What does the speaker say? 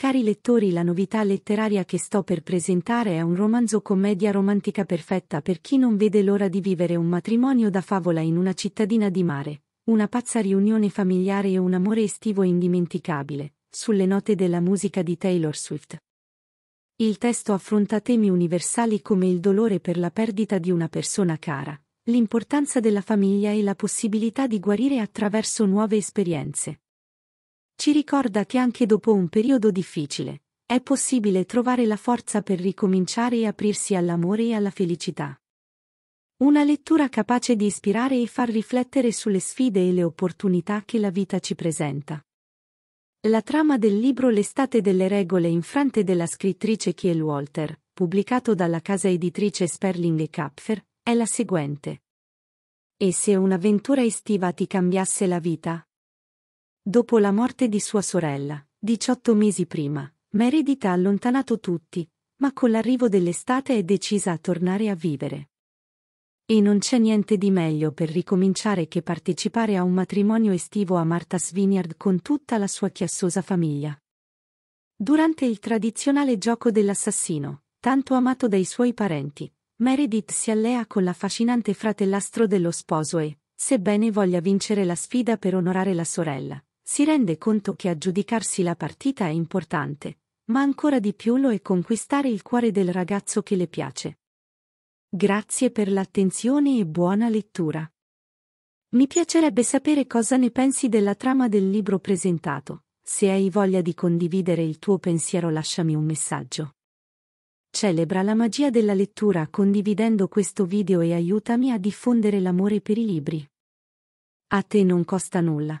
Cari lettori, la novità letteraria che sto per presentare è un romanzo commedia romantica perfetta per chi non vede l'ora di vivere un matrimonio da favola in una cittadina di mare, una pazza riunione familiare e un amore estivo indimenticabile, sulle note della musica di Taylor Swift. Il testo affronta temi universali come il dolore per la perdita di una persona cara, l'importanza della famiglia e la possibilità di guarire attraverso nuove esperienze ci ricorda che anche dopo un periodo difficile, è possibile trovare la forza per ricominciare e aprirsi all'amore e alla felicità. Una lettura capace di ispirare e far riflettere sulle sfide e le opportunità che la vita ci presenta. La trama del libro L'estate delle regole infrante della scrittrice Kiel Walter, pubblicato dalla casa editrice Sperling e Kapfer, è la seguente. E se un'avventura estiva ti cambiasse la vita? Dopo la morte di sua sorella, 18 mesi prima, Meredith ha allontanato tutti, ma con l'arrivo dell'estate è decisa a tornare a vivere. E non c'è niente di meglio per ricominciare che partecipare a un matrimonio estivo a Martha's Vineyard con tutta la sua chiassosa famiglia. Durante il tradizionale gioco dell'assassino, tanto amato dai suoi parenti, Meredith si allea con l'affascinante fratellastro dello sposo e, sebbene voglia vincere la sfida per onorare la sorella, si rende conto che aggiudicarsi la partita è importante, ma ancora di più lo è conquistare il cuore del ragazzo che le piace. Grazie per l'attenzione e buona lettura. Mi piacerebbe sapere cosa ne pensi della trama del libro presentato. Se hai voglia di condividere il tuo pensiero lasciami un messaggio. Celebra la magia della lettura condividendo questo video e aiutami a diffondere l'amore per i libri. A te non costa nulla